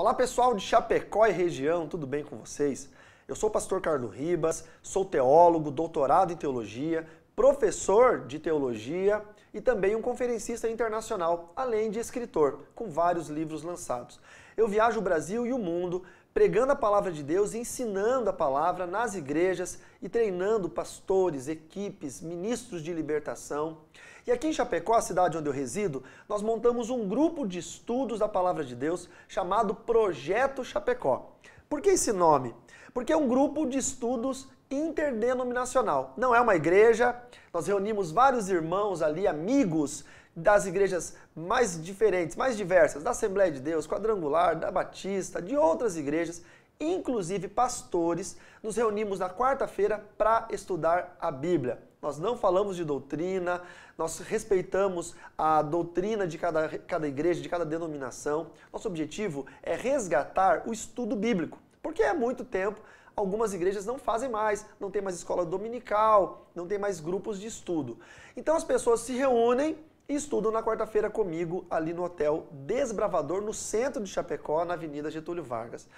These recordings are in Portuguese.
Olá pessoal de Chapecó e região, tudo bem com vocês? Eu sou o pastor Carlos Ribas, sou teólogo, doutorado em teologia, professor de teologia e também um conferencista internacional, além de escritor, com vários livros lançados. Eu viajo o Brasil e o mundo pregando a palavra de Deus, ensinando a palavra nas igrejas e treinando pastores, equipes, ministros de libertação. E aqui em Chapecó, a cidade onde eu resido, nós montamos um grupo de estudos da palavra de Deus chamado Projeto Chapecó. Por que esse nome? Porque é um grupo de estudos interdenominacional. Não é uma igreja, nós reunimos vários irmãos ali, amigos das igrejas mais diferentes, mais diversas, da Assembleia de Deus, Quadrangular, da Batista, de outras igrejas, inclusive pastores, nos reunimos na quarta-feira para estudar a Bíblia. Nós não falamos de doutrina, nós respeitamos a doutrina de cada, cada igreja, de cada denominação. Nosso objetivo é resgatar o estudo bíblico, porque há muito tempo algumas igrejas não fazem mais, não tem mais escola dominical, não tem mais grupos de estudo. Então as pessoas se reúnem e estudam na quarta-feira comigo ali no Hotel Desbravador, no centro de Chapecó, na Avenida Getúlio Vargas.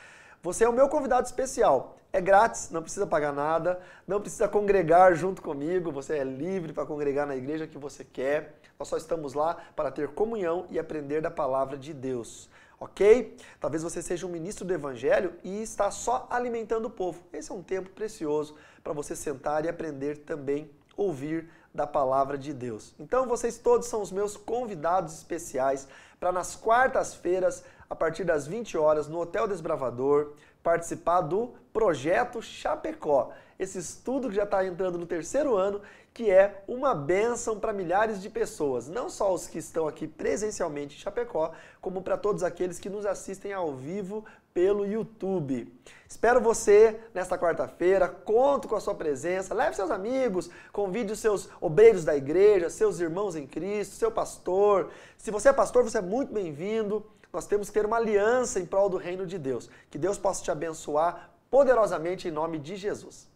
Você é o meu convidado especial. É grátis, não precisa pagar nada, não precisa congregar junto comigo. Você é livre para congregar na igreja que você quer. Nós só estamos lá para ter comunhão e aprender da palavra de Deus. Ok? Talvez você seja um ministro do Evangelho e está só alimentando o povo. Esse é um tempo precioso para você sentar e aprender também ouvir da palavra de Deus. Então vocês todos são os meus convidados especiais para nas quartas-feiras, a partir das 20 horas, no Hotel Desbravador, participar do projeto Chapecó esse estudo que já está entrando no terceiro ano, que é uma benção para milhares de pessoas, não só os que estão aqui presencialmente em Chapecó, como para todos aqueles que nos assistem ao vivo pelo YouTube. Espero você nesta quarta-feira, conto com a sua presença, leve seus amigos, convide os seus obreiros da igreja, seus irmãos em Cristo, seu pastor. Se você é pastor, você é muito bem-vindo. Nós temos que ter uma aliança em prol do reino de Deus. Que Deus possa te abençoar poderosamente em nome de Jesus.